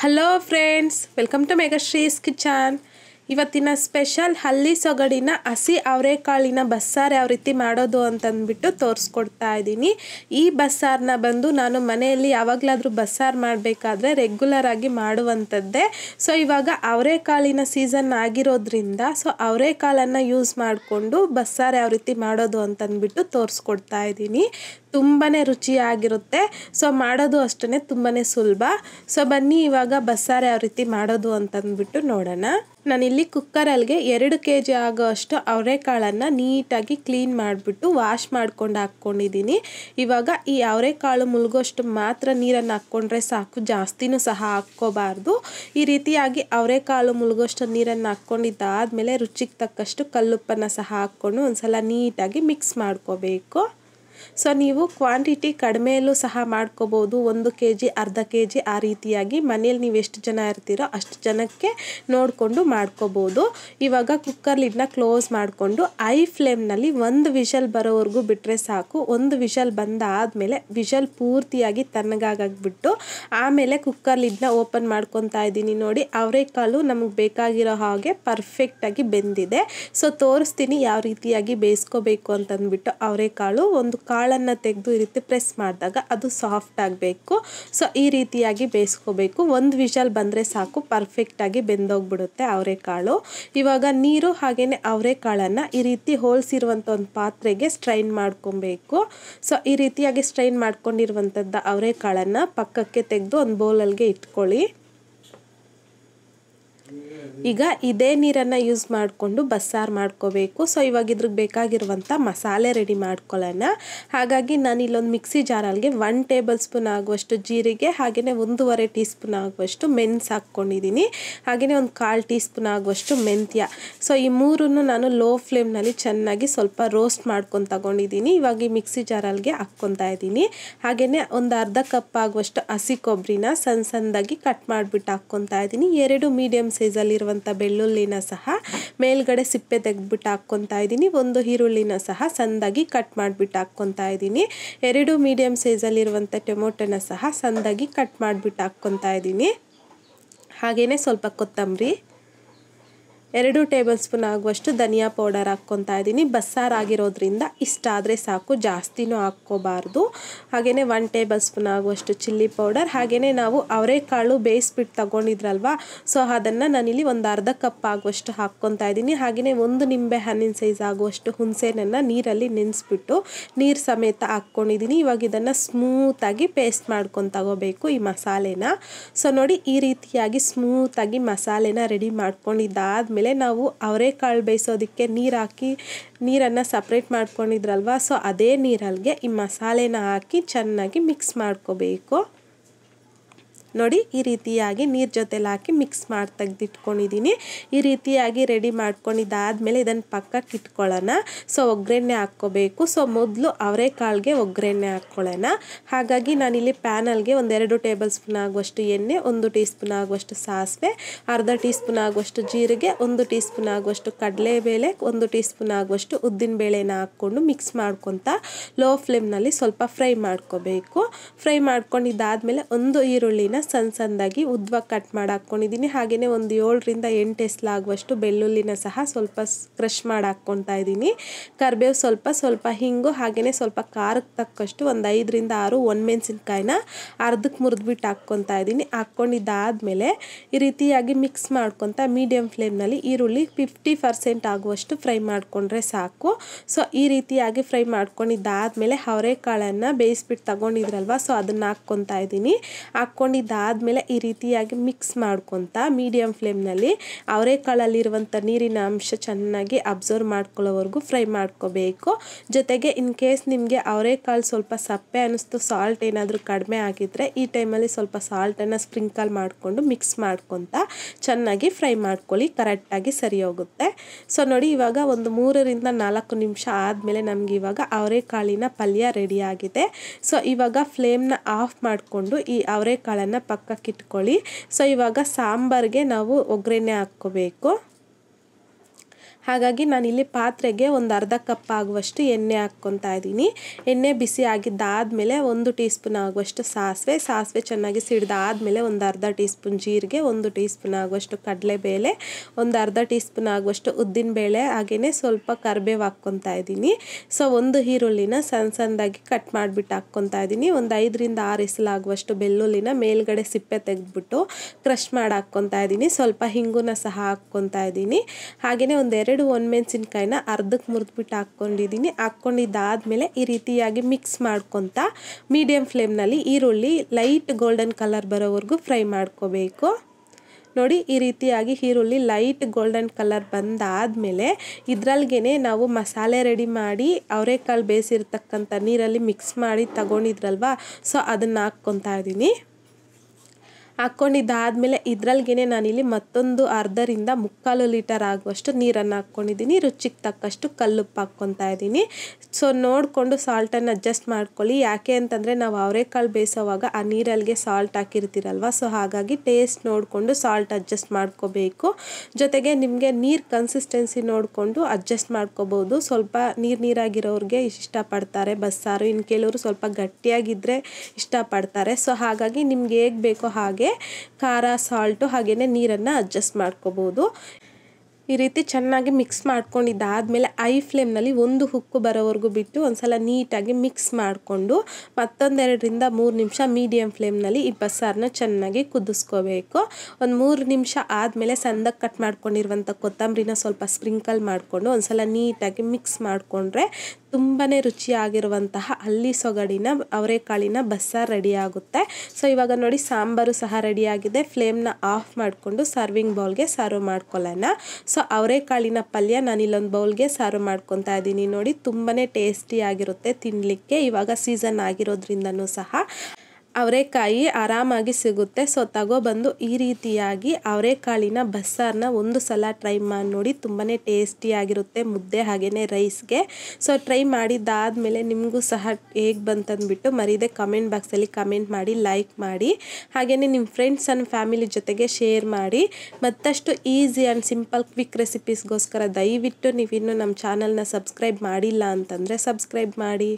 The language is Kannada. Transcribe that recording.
Hello friends, welcome to Megashree's Kitchen. ಇವತ್ತಿನ ಸ್ಪೆಷಲ್ ಹಲ್ಲಿ ಸೊಗಡಿನ ಹಸಿ ಅವರೆಕಾಳಿನ ಬಸ್ಸಾರು ಯಾವ ರೀತಿ ಮಾಡೋದು ಅಂತಂದ್ಬಿಟ್ಟು ತೋರಿಸ್ಕೊಡ್ತಾ ಇದ್ದೀನಿ ಈ ಬಸ್ಸಾರನ್ನ ಬಂದು ನಾನು ಮನೆಯಲ್ಲಿ ಯಾವಾಗಲಾದರೂ ಬಸ್ಸಾರು ಮಾಡಬೇಕಾದ್ರೆ ರೆಗ್ಯುಲರ್ ಆಗಿ ಮಾಡುವಂಥದ್ದೇ ಸೊ ಇವಾಗ ಅವರೆಕಾಳಿನ ಸೀಸನ್ ಆಗಿರೋದ್ರಿಂದ ಸೊ ಅವರೆಕಾಳನ್ನು ಯೂಸ್ ಮಾಡಿಕೊಂಡು ಬಸ್ಸಾರು ಯಾವ ರೀತಿ ಮಾಡೋದು ಅಂತಂದ್ಬಿಟ್ಟು ತೋರಿಸ್ಕೊಡ್ತಾ ಇದ್ದೀನಿ ತುಂಬಾ ರುಚಿಯಾಗಿರುತ್ತೆ ಸೊ ಮಾಡೋದು ಅಷ್ಟೇ ತುಂಬಾ ಸುಲಭ ಸೊ ಬನ್ನಿ ಇವಾಗ ಬಸ್ಸಾರು ಯಾವ ರೀತಿ ಮಾಡೋದು ಅಂತಂದ್ಬಿಟ್ಟು ನೋಡೋಣ ನಾನಿಲ್ಲಿ ಕುಕ್ಕರಲ್ಲಿಗೆ ಎರಡು ಕೆ ಜಿ ಆಗೋ ಅಷ್ಟು ಅವರೆಕಾಳನ್ನು ನೀಟಾಗಿ ಕ್ಲೀನ್ ಮಾಡಿಬಿಟ್ಟು ವಾಶ್ ಮಾಡ್ಕೊಂಡು ಹಾಕ್ಕೊಂಡಿದ್ದೀನಿ ಇವಾಗ ಈ ಅವರೆಕಾಳು ಮುಳುಗೋಷ್ಟು ಮಾತ್ರ ನೀರನ್ನು ಹಾಕ್ಕೊಂಡ್ರೆ ಸಾಕು ಜಾಸ್ತಿನೂ ಸಹ ಹಾಕ್ಕೋಬಾರ್ದು ಈ ರೀತಿಯಾಗಿ ಅವರೆಕಾಳು ಮುಳುಗೋಷ್ಟು ನೀರನ್ನು ಹಾಕ್ಕೊಂಡಿದ್ದಾದಮೇಲೆ ರುಚಿಗೆ ತಕ್ಕಷ್ಟು ಕಲ್ಲುಪ್ಪನ್ನು ಸಹ ಹಾಕ್ಕೊಂಡು ಸಲ ನೀಟಾಗಿ ಮಿಕ್ಸ್ ಮಾಡ್ಕೋಬೇಕು ಸೊ ನೀವು ಕ್ವಾಂಟಿಟಿ ಕಡಿಮೆಯಲ್ಲೂ ಸಹ ಮಾಡ್ಕೋಬೋದು ಒಂದು ಕೆ ಜಿ ಅರ್ಧ ಕೆ ಜಿ ಆ ರೀತಿಯಾಗಿ ಮನೇಲಿ ನೀವು ಎಷ್ಟು ಜನ ಇರ್ತೀರೋ ಅಷ್ಟು ಜನಕ್ಕೆ ನೋಡಿಕೊಂಡು ಮಾಡ್ಕೋಬೋದು ಇವಾಗ ಕುಕ್ಕರ್ ಲಿಡ್ನ ಕ್ಲೋಸ್ ಮಾಡಿಕೊಂಡು ಐ ಫ್ಲೇಮ್ನಲ್ಲಿ ಒಂದು ವಿಷಲ್ ಬರೋವರೆಗೂ ಬಿಟ್ಟರೆ ಸಾಕು ಒಂದು ವಿಷಲ್ ಬಂದಾದಮೇಲೆ ವಿಷಲ್ ಪೂರ್ತಿಯಾಗಿ ತಣ್ಣಗಾಗಿಬಿಟ್ಟು ಆಮೇಲೆ ಕುಕ್ಕರ್ ಲಿಡ್ನ ಓಪನ್ ಮಾಡ್ಕೊತಾ ಇದ್ದೀನಿ ನೋಡಿ ಅವರೆಕಾಳು ನಮಗೆ ಬೇಕಾಗಿರೋ ಹಾಗೆ ಪರ್ಫೆಕ್ಟಾಗಿ ಬೆಂದಿದೆ ಸೊ ತೋರಿಸ್ತೀನಿ ಯಾವ ರೀತಿಯಾಗಿ ಬೇಯಿಸ್ಕೋಬೇಕು ಅಂತಂದ್ಬಿಟ್ಟು ಕಾಳು ಒಂದು ಕಾಳನ್ನು ತೆಗೆದು ಈ ರೀತಿ ಪ್ರೆಸ್ ಮಾಡಿದಾಗ ಅದು ಸಾಫ್ಟ್ ಆಗಬೇಕು ಸೊ ಈ ರೀತಿಯಾಗಿ ಬೇಯಿಸ್ಕೋಬೇಕು ಒಂದು ವಿಷಲ್ ಬಂದರೆ ಸಾಕು ಪರ್ಫೆಕ್ಟಾಗಿ ಬೆಂದೋಗ್ಬಿಡುತ್ತೆ ಅವರೆಕಾಳು ಇವಾಗ ನೀರು ಹಾಗೆಯೇ ಅವರೆಕಾಳನ್ನು ಈ ರೀತಿ ಹೋಲಿಸಿರುವಂಥ ಒಂದು ಪಾತ್ರೆಗೆ ಸ್ಟ್ರೈನ್ ಮಾಡ್ಕೊಬೇಕು ಸೊ ಈ ರೀತಿಯಾಗಿ ಸ್ಟ್ರೈನ್ ಮಾಡ್ಕೊಂಡಿರುವಂಥದ್ದು ಅವರೆಕಾಳನ್ನು ಪಕ್ಕಕ್ಕೆ ತೆಗೆದು ಒಂದು ಬೌಲಲ್ಲಿಗೆ ಇಟ್ಕೊಳ್ಳಿ ಈಗ ಇದೇ ನೀರನ್ನು ಯೂಸ್ ಮಾಡಿಕೊಂಡು ಬಸ್ಸಾರು ಮಾಡ್ಕೋಬೇಕು ಸೊ ಇವಾಗ ಇದ್ರಿಗೆ ಬೇಕಾಗಿರುವಂಥ ಮಸಾಲೆ ರೆಡಿ ಮಾಡ್ಕೊಳ್ಳೋಣ ಹಾಗಾಗಿ ನಾನು ಇಲ್ಲೊಂದು ಮಿಕ್ಸಿ ಜಾರಲ್ಲಿಗೆ ಒನ್ ಟೇಬಲ್ ಸ್ಪೂನ್ ಆಗುವಷ್ಟು ಜೀರಿಗೆ ಹಾಗೆಯೇ ಒಂದೂವರೆ ಟೀ ಸ್ಪೂನ್ ಆಗುವಷ್ಟು ಮೆಣಸು ಹಾಕ್ಕೊಂಡಿದ್ದೀನಿ ಹಾಗೆಯೇ ಒಂದು ಕಾಲು ಟೀ ಸ್ಪೂನ್ ಆಗುವಷ್ಟು ಮೆಂತ್ಯ ಸೊ ಈ ಮೂರನ್ನು ನಾನು ಲೋ ಫ್ಲೇಮ್ನಲ್ಲಿ ಚೆನ್ನಾಗಿ ಸ್ವಲ್ಪ ರೋಸ್ಟ್ ಮಾಡ್ಕೊಂಡು ತಗೊಂಡಿದ್ದೀನಿ ಇವಾಗ ಈ ಮಿಕ್ಸಿ ಜಾರಲ್ಲಿಗೆ ಹಾಕ್ಕೊತಾ ಇದ್ದೀನಿ ಹಾಗೆಯೇ ಒಂದು ಅರ್ಧ ಕಪ್ ಆಗುವಷ್ಟು ಹಸಿ ಕೊಬ್ಬರಿನ ಸಣ್ಣ ಸಣ್ಣದಾಗಿ ಕಟ್ ಮಾಡಿಬಿಟ್ಟು ಹಾಕ್ಕೊತಾ ಇದ್ದೀನಿ ಎರಡು ಮೀಡಿಯಮ್ ಸೈಜಲ್ಲಿರುವಂಥ ಬೆಳ್ಳುಳ್ಳಿನ ಸಹ ಮೇಲ್ಗಡೆ ಸಿಪ್ಪೆ ತೆಗೆದ್ಬಿಟ್ಟು ಹಾಕ್ಕೊತಾ ಇದ್ದೀನಿ ಒಂದು ಈರುಳ್ಳಿನ ಸಹ ಸಂದಾಗಿ ಕಟ್ ಮಾಡಿಬಿಟ್ಟು ಹಾಕ್ಕೊತಾ ಇದ್ದೀನಿ ಎರಡು ಮೀಡಿಯಮ್ ಸೈಜಲ್ಲಿರುವಂಥ ಟೊಮೊಟೊನ ಸಹ ಸಂದಾಗಿ ಕಟ್ ಮಾಡಿಬಿಟ್ಟು ಹಾಕ್ಕೊತಾ ಇದ್ದೀನಿ ಹಾಗೆಯೇ ಸ್ವಲ್ಪ ಕೊತ್ತಂಬರಿ ಎರಡು ಟೇಬಲ್ ಸ್ಪೂನ್ ಆಗುವಷ್ಟು ಧನಿಯಾ ಪೌಡರ್ ಹಾಕ್ಕೊತಾ ಇದ್ದೀನಿ ಬಸ್ಸಾರಾಗಿರೋದ್ರಿಂದ ಇಷ್ಟ ಆದರೆ ಸಾಕು ಜಾಸ್ತಿನೂ ಹಾಕ್ಕೋಬಾರ್ದು ಹಾಗೆಯೇ ಒನ್ ಟೇಬಲ್ ಸ್ಪೂನ್ ಆಗುವಷ್ಟು ಚಿಲ್ಲಿ ಪೌಡರ್ ಹಾಗೆಯೇ ನಾವು ಅವರೆಕಾಳು ಬೇಯಿಸ್ಬಿಟ್ಟು ತಗೊಂಡಿದ್ರಲ್ವ ಸೊ ಅದನ್ನು ನಾನಿಲ್ಲಿ ಒಂದು ಅರ್ಧ ಕಪ್ ಆಗುವಷ್ಟು ಹಾಕ್ಕೊತಾ ಇದ್ದೀನಿ ಹಾಗೆಯೇ ಒಂದು ನಿಂಬೆ ಹಣ್ಣಿನ ಸೈಜ್ ಆಗುವಷ್ಟು ಹುಣಸೇನನ್ನು ನೀರಲ್ಲಿ ನೆನೆಸ್ಬಿಟ್ಟು ನೀರು ಸಮೇತ ಹಾಕ್ಕೊಂಡಿದ್ದೀನಿ ಇವಾಗ ಇದನ್ನು ಸ್ಮೂತಾಗಿ ಪೇಸ್ಟ್ ಮಾಡ್ಕೊಂಡು ತಗೋಬೇಕು ಈ ಮಸಾಲೆನ ಸೊ ನೋಡಿ ಈ ರೀತಿಯಾಗಿ ಸ್ಮೂತಾಗಿ ಮಸಾಲೆನ ರೆಡಿ ಮಾಡ್ಕೊಂಡಿದ್ದಾದ್ಮೇಲೆ ಆದಮೇಲೆ ನಾವು ಅವರೆಕಾಳು ಬೇಯಿಸೋದಕ್ಕೆ ನೀರು ಹಾಕಿ ನೀರನ್ನು ಸಪ್ರೇಟ್ ಮಾಡ್ಕೊಂಡಿದ್ರಲ್ವ ಸೊ ಅದೇ ನೀರಲ್ಲಿಗೆ ಈ ಮಸಾಲೆನ ಹಾಕಿ ಚೆನ್ನಾಗಿ ಮಿಕ್ಸ್ ಮಾಡ್ಕೋಬೇಕು ನೋಡಿ ಈ ರೀತಿಯಾಗಿ ನೀರು ಜೊತೆಲಿ ಹಾಕಿ ಮಿಕ್ಸ್ ಮಾಡಿ ತೆಗೆದಿಟ್ಕೊಂಡಿದ್ದೀನಿ ಈ ರೀತಿಯಾಗಿ ರೆಡಿ ಮಾಡ್ಕೊಂಡಿದ್ದಾದಮೇಲೆ ಇದನ್ನು ಪಕ್ಕಕ್ಕೆ ಇಟ್ಕೊಳ್ಳೋಣ ಸೊ ಒಗ್ಗರಣೆ ಹಾಕ್ಕೋಬೇಕು ಸೊ ಮೊದಲು ಅವರೆಕಾಳಿಗೆ ಒಗ್ಗರಣೆ ಹಾಕ್ಕೊಳ್ಳೋಣ ಹಾಗಾಗಿ ನಾನಿಲ್ಲಿ ಪ್ಯಾನಲ್ಗೆ ಒಂದೆರಡು ಟೇಬಲ್ ಸ್ಪೂನ್ ಆಗುವಷ್ಟು ಎಣ್ಣೆ ಒಂದು ಟೀ ಸ್ಪೂನ್ ಆಗುವಷ್ಟು ಸಾಸಿವೆ ಅರ್ಧ ಟೀ ಸ್ಪೂನ್ ಆಗುವಷ್ಟು ಜೀರಿಗೆ ಒಂದು ಟೀ ಸ್ಪೂನ್ ಆಗುವಷ್ಟು ಕಡಲೆಬೇಳೆ ಒಂದು ಟೀ ಸ್ಪೂನ್ ಆಗುವಷ್ಟು ಬೇಳೆನ ಹಾಕ್ಕೊಂಡು ಮಿಕ್ಸ್ ಮಾಡ್ಕೊತ ಲೋ ಫ್ಲೇಮ್ನಲ್ಲಿ ಸ್ವಲ್ಪ ಫ್ರೈ ಮಾಡ್ಕೋಬೇಕು ಫ್ರೈ ಮಾಡ್ಕೊಂಡಿದ್ದಾದಮೇಲೆ ಒಂದು ಈರುಳ್ಳಿನ ಸಣ್ಣ ಸಣ್ಣದಾಗಿ ಉದ್ದವಾಗಿ ಕಟ್ ಮಾಡಿ ಹಾಕ್ಕೊಂಡಿದ್ದೀನಿ ಹಾಗೆಯೇ ಒಂದು ಏಳರಿಂದ ಎಂಟು ಆಗುವಷ್ಟು ಬೆಳ್ಳುಳ್ಳಿನ ಸಹ ಸ್ವಲ್ಪ ಕ್ರಷ್ ಮಾಡಿ ಹಾಕ್ಕೊತಾ ಇದ್ದೀನಿ ಕರಿಬೇವು ಸ್ವಲ್ಪ ಸ್ವಲ್ಪ ಹಿಂಗು ಹಾಗೆಯೇ ಸ್ವಲ್ಪ ಖಾರಕ್ಕೆ ತಕ್ಕಷ್ಟು ಒಂದು ಐದರಿಂದ ಆರು ಮೆಣಸಿನ್ಕಾಯಿನ ಅರ್ಧಕ್ಕೆ ಮುರಿದ್ಬಿಟ್ಟು ಹಾಕ್ಕೊತಾ ಇದ್ದೀನಿ ಹಾಕ್ಕೊಂಡಿದ್ದಾದಮೇಲೆ ಈ ರೀತಿಯಾಗಿ ಮಿಕ್ಸ್ ಮಾಡ್ಕೊತ ಮೀಡಿಯಮ್ ಫ್ಲೇಮ್ನಲ್ಲಿ ಈರುಳ್ಳಿ ಫಿಫ್ಟಿ ಪರ್ಸೆಂಟ್ ಆಗುವಷ್ಟು ಫ್ರೈ ಮಾಡಿಕೊಂಡ್ರೆ ಸಾಕು ಸೊ ಈ ರೀತಿಯಾಗಿ ಫ್ರೈ ಮಾಡ್ಕೊಂಡಿದ್ದಾದಮೇಲೆ ಅವರೆಕಾಳನ್ನು ಬೇಯಿಸ್ಬಿಟ್ಟು ತಗೊಂಡಿದ್ರಲ್ವ ಸೊ ಅದನ್ನು ಹಾಕ್ಕೊತಾ ಇದ್ದೀನಿ ಹಾಕ್ಕೊಂಡಿದ್ದ ಅದಾದಮೇಲೆ ಈ ರೀತಿಯಾಗಿ ಮಿಕ್ಸ್ ಮಾಡ್ಕೊತ ಮೀಡಿಯಂ ಫ್ಲೇಮ್ನಲ್ಲಿ ಅವರೆಕಾಳಲ್ಲಿರುವಂಥ ನೀರಿನ ಅಂಶ ಚೆನ್ನಾಗಿ ಅಬ್ಸರ್ವ್ ಮಾಡ್ಕೊಳ್ಳೋವರೆಗೂ ಫ್ರೈ ಮಾಡ್ಕೋಬೇಕು ಜೊತೆಗೆ ಇನ್ ಕೇಸ್ ನಿಮಗೆ ಅವರೆಕಾಳು ಸ್ವಲ್ಪ ಸಪ್ಪೆ ಅನ್ನಿಸ್ತು ಸಾಲ್ಟ್ ಏನಾದರೂ ಕಡಿಮೆ ಆಗಿದ್ದರೆ ಈ ಟೈಮಲ್ಲಿ ಸ್ವಲ್ಪ ಸಾಲ್ಟನ್ನು ಸ್ಪ್ರಿಂಕಲ್ ಮಾಡಿಕೊಂಡು ಮಿಕ್ಸ್ ಮಾಡ್ಕೊತ ಚೆನ್ನಾಗಿ ಫ್ರೈ ಮಾಡ್ಕೊಳ್ಳಿ ಕರೆಕ್ಟಾಗಿ ಸರಿ ಹೋಗುತ್ತೆ ಸೊ ನೋಡಿ ಇವಾಗ ಒಂದು ಮೂರರಿಂದ ನಾಲ್ಕು ನಿಮಿಷ ಆದಮೇಲೆ ನಮಗೆ ಇವಾಗ ಅವರೆಕಾಳಿನ ಪಲ್ಯ ರೆಡಿಯಾಗಿದೆ ಸೊ ಇವಾಗ ಫ್ಲೇಮ್ನ ಆಫ್ ಮಾಡಿಕೊಂಡು ಈ ಅವರೆಕಾಳನ್ನು ಪಕ್ಕಕ್ಕೆ ಇಟ್ಕೊಳ್ಳಿ ಸೊ ಇವಾಗ ಸಾಂಬಾರ್ಗೆ ನಾವು ಒಗ್ಗರಣೆ ಹಾಕ್ಕೋಬೇಕು ಹಾಗಾಗಿ ನಾನಿಲ್ಲಿ ಪಾತ್ರೆಗೆ ಒಂದು ಅರ್ಧ ಕಪ್ ಆಗುವಷ್ಟು ಎಣ್ಣೆ ಹಾಕ್ಕೊತಾ ಇದ್ದೀನಿ ಎಣ್ಣೆ ಬಿಸಿ ಆಗಿದ್ದಾದಮೇಲೆ ಒಂದು ಟೀ ಸ್ಪೂನ್ ಆಗುವಷ್ಟು ಸಾಸಿವೆ ಸಾಸಿವೆ ಚೆನ್ನಾಗಿ ಸಿಡ್ದಾದಮೇಲೆ ಒಂದು ಅರ್ಧ ಟೀ ಸ್ಪೂನ್ ಜೀರಿಗೆ ಒಂದು ಟೀ ಸ್ಪೂನ್ ಆಗುವಷ್ಟು ಕಡಲೆಬೇಳೆ ಒಂದು ಅರ್ಧ ಟೀ ಸ್ಪೂನ್ ಆಗುವಷ್ಟು ಉದ್ದಿನಬೇಳೆ ಹಾಗೆಯೇ ಸ್ವಲ್ಪ ಕರ್ಬೇವು ಹಾಕ್ಕೊತಾ ಇದ್ದೀನಿ ಸೊ ಒಂದು ಈರುಳ್ಳಿನ ಸಣ್ಣ ಸಣ್ಣದಾಗಿ ಕಟ್ ಮಾಡಿಬಿಟ್ಟು ಹಾಕ್ಕೊತಾ ಇದ್ದೀನಿ ಒಂದು ಐದರಿಂದ ಆರು ಇಸಲಾಗುವಷ್ಟು ಬೆಳ್ಳುಳ್ಳಿನ ಮೇಲ್ಗಡೆ ಸಿಪ್ಪೆ ತೆಗೆದ್ಬಿಟ್ಟು ಕ್ರಷ್ ಮಾಡಿ ಹಾಕ್ಕೊತಾ ಇದ್ದೀನಿ ಸ್ವಲ್ಪ ಹಿಂಗುನ ಸಹ ಹಾಕ್ಕೊತಾ ಇದ್ದೀನಿ ಹಾಗೆಯೇ ಒಂದೆರಡು ಎರಡು ಒಣಮೆಣ್ಸಿನ್ಕಾಯಿನ ಅರ್ಧಕ್ಕೆ ಮುರಿದ್ಬಿಟ್ಟು ಹಾಕ್ಕೊಂಡಿದ್ದೀನಿ ಹಾಕ್ಕೊಂಡಿದ್ದಾದಮೇಲೆ ಈ ರೀತಿಯಾಗಿ ಮಿಕ್ಸ್ ಮಾಡ್ಕೊತ ಮೀಡಿಯಂ ಫ್ಲೇಮ್ನಲ್ಲಿ ಈರುಳ್ಳಿ ಲೈಟ್ ಗೋಲ್ಡನ್ ಕಲರ್ ಬರೋವರೆಗೂ ಫ್ರೈ ಮಾಡ್ಕೋಬೇಕು ನೋಡಿ ಈ ರೀತಿಯಾಗಿ ಈರುಳ್ಳಿ ಲೈಟ್ ಗೋಲ್ಡನ್ ಕಲರ್ ಬಂದಾದಮೇಲೆ ಇದ್ರಲ್ಲಿಗೇ ನಾವು ಮಸಾಲೆ ರೆಡಿ ಮಾಡಿ ಅವರೆಕಾಳು ಬೇಯಿಸಿರ್ತಕ್ಕಂಥ ನೀರಲ್ಲಿ ಮಿಕ್ಸ್ ಮಾಡಿ ತಗೊಂಡಿದ್ರಲ್ವ ಸೊ ಅದನ್ನು ಹಾಕ್ಕೊತಾ ಇದ್ದೀನಿ ಹಾಕ್ಕೊಂಡಿದ್ದಾದ್ಮೇಲೆ ಇದ್ರಲ್ಗೇ ನಾನಿಲ್ಲಿ ಮತ್ತೊಂದು ಅರ್ಧರಿಂದ ಮುಕ್ಕಾಲು ಲೀಟರ್ ಆಗುವಷ್ಟು ನೀರನ್ನು ಹಾಕ್ಕೊಂಡಿದ್ದೀನಿ ರುಚಿಗೆ ತಕ್ಕಷ್ಟು ಕಲ್ಲುಪ್ಪು ಹಾಕ್ಕೊತಾ ಇದ್ದೀನಿ ಸೊ ನೋಡಿಕೊಂಡು ಸಾಲ್ಟನ್ನು ಅಡ್ಜಸ್ಟ್ ಮಾಡ್ಕೊಳ್ಳಿ ಯಾಕೆ ಅಂತಂದರೆ ನಾವು ಅವರೆಕಾಳು ಬೇಯಿಸೋವಾಗ ಆ ನೀರಲ್ಲಿಗೆ ಸಾಲ್ಟ್ ಹಾಕಿರ್ತೀರಲ್ವ ಸೊ ಹಾಗಾಗಿ ಟೇಸ್ಟ್ ನೋಡಿಕೊಂಡು ಸಾಲ್ಟ್ ಅಡ್ಜಸ್ಟ್ ಮಾಡ್ಕೋಬೇಕು ಜೊತೆಗೆ ನಿಮಗೆ ನೀರು ಕನ್ಸಿಸ್ಟೆನ್ಸಿ ನೋಡಿಕೊಂಡು ಅಡ್ಜಸ್ಟ್ ಮಾಡ್ಕೋಬೋದು ಸ್ವಲ್ಪ ನೀರು ನೀರಾಗಿರೋರಿಗೆ ಇಷ್ಟಪಡ್ತಾರೆ ಬಸ್ಸಾರು ಇನ್ನು ಕೆಲವರು ಸ್ವಲ್ಪ ಗಟ್ಟಿಯಾಗಿದ್ದರೆ ಇಷ್ಟಪಡ್ತಾರೆ ಸೊ ಹಾಗಾಗಿ ನಿಮ್ಗೆ ಹೇಗೆ ಬೇಕೋ ಹಾಗೆ ಹಾಗೆ ಖಾರ ಸಾಲ್ಟು ಹಾಗೆಯೇ ನೀರನ್ನು ಅಡ್ಜಸ್ಟ್ ಮಾಡ್ಕೋಬೋದು ಈ ರೀತಿ ಚೆನ್ನಾಗಿ ಮಿಕ್ಸ್ ಮಾಡ್ಕೊಂಡಿದ್ದಾದಮೇಲೆ ಐ ಫ್ಲೇಮ್ನಲ್ಲಿ ಒಂದು ಹುಕ್ಕು ಬರೋವರೆಗೂ ಬಿಟ್ಟು ಒಂದ್ಸಲ ನೀಟಾಗಿ ಮಿಕ್ಸ್ ಮಾಡಿಕೊಂಡು ಮತ್ತೊಂದೆರಡರಿಂದ ಮೂರು ನಿಮಿಷ ಮೀಡಿಯಮ್ ಫ್ಲೇಮ್ನಲ್ಲಿ ಈ ಬಸ್ಸಾರನ್ನ ಚೆನ್ನಾಗಿ ಕುದಿಸ್ಕೋಬೇಕು ಒಂದು ಮೂರು ನಿಮಿಷ ಆದಮೇಲೆ ಸಂದಕ್ಕೆ ಕಟ್ ಮಾಡ್ಕೊಂಡಿರುವಂಥ ಕೊತ್ತಂಬರಿನ ಸ್ವಲ್ಪ ಸ್ಪ್ರಿಂಕಲ್ ಮಾಡಿಕೊಂಡು ಒಂದ್ಸಲ ನೀಟಾಗಿ ಮಿಕ್ಸ್ ಮಾಡಿಕೊಂಡ್ರೆ ತುಂಬಾ ರುಚಿಯಾಗಿರುವಂತಹ ಅಲ್ಲಿ ಸೊಗಡಿನ ಅವರೆಕಾಳಿನ ಬಸ್ಸಾರು ರೆಡಿಯಾಗುತ್ತೆ ಸೊ ಇವಾಗ ನೋಡಿ ಸಾಂಬಾರು ಸಹ ರೆಡಿಯಾಗಿದೆ ಫ್ಲೇಮ್ನ ಆಫ್ ಮಾಡಿಕೊಂಡು ಸರ್ವಿಂಗ್ ಬೌಲ್ಗೆ ಸಾರು ಮಾಡ್ಕೊಳ್ಳೋಣ ಸೊ ಅವರೆಕಾಳಿನ ಪಲ್ಯ ನಾನು ಇಲ್ಲೊಂದು ಬೌಲ್ಗೆ ಸಾರು ಮಾಡ್ಕೊತಾ ಇದ್ದೀನಿ ನೋಡಿ ತುಂಬಾ ಟೇಸ್ಟಿಯಾಗಿರುತ್ತೆ ತಿನ್ನಲಿಕ್ಕೆ ಇವಾಗ ಸೀಸನ್ ಆಗಿರೋದ್ರಿಂದನೂ ಸಹ ಅವರೆಕಾಯಿ ಆರಾಮಾಗಿ ಸಿಗುತ್ತೆ ಸೊ ತಗೋಬಂದು ಈ ರೀತಿಯಾಗಿ ಅವರೆಕಾಳಿನ ಬಸ್ಸಾರನ್ನ ಒಂದು ಸಲ ಟ್ರೈ ಮಾಡಿ ನೋಡಿ ತುಂಬಾ ಟೇಸ್ಟಿಯಾಗಿರುತ್ತೆ ಮುದ್ದೆ ಹಾಗೆಯೇ ರೈಸ್ಗೆ ಸೊ ಟ್ರೈ ಮಾಡಿದ್ದಾದಮೇಲೆ ನಿಮಗೂ ಸಹ ಹೇಗೆ ಬಂತಂದ್ಬಿಟ್ಟು ಮರೀದೆ ಕಮೆಂಟ್ ಬಾಕ್ಸಲ್ಲಿ ಕಮೆಂಟ್ ಮಾಡಿ ಲೈಕ್ ಮಾಡಿ ಹಾಗೆಯೇ ನಿಮ್ಮ ಫ್ರೆಂಡ್ಸ್ ಆ್ಯಂಡ್ ಫ್ಯಾಮಿಲಿ ಜೊತೆಗೆ ಶೇರ್ ಮಾಡಿ ಮತ್ತಷ್ಟು ಈಸಿ ಆ್ಯಂಡ್ ಸಿಂಪಲ್ ಕ್ವಿಕ್ ರೆಸಿಪೀಸ್ಗೋಸ್ಕರ ದಯವಿಟ್ಟು ನೀವು ಇನ್ನೂ ನಮ್ಮ ಚಾನಲ್ನ ಸಬ್ಸ್ಕ್ರೈಬ್ ಮಾಡಿಲ್ಲ ಅಂತಂದರೆ ಸಬ್ಸ್ಕ್ರೈಬ್ ಮಾಡಿ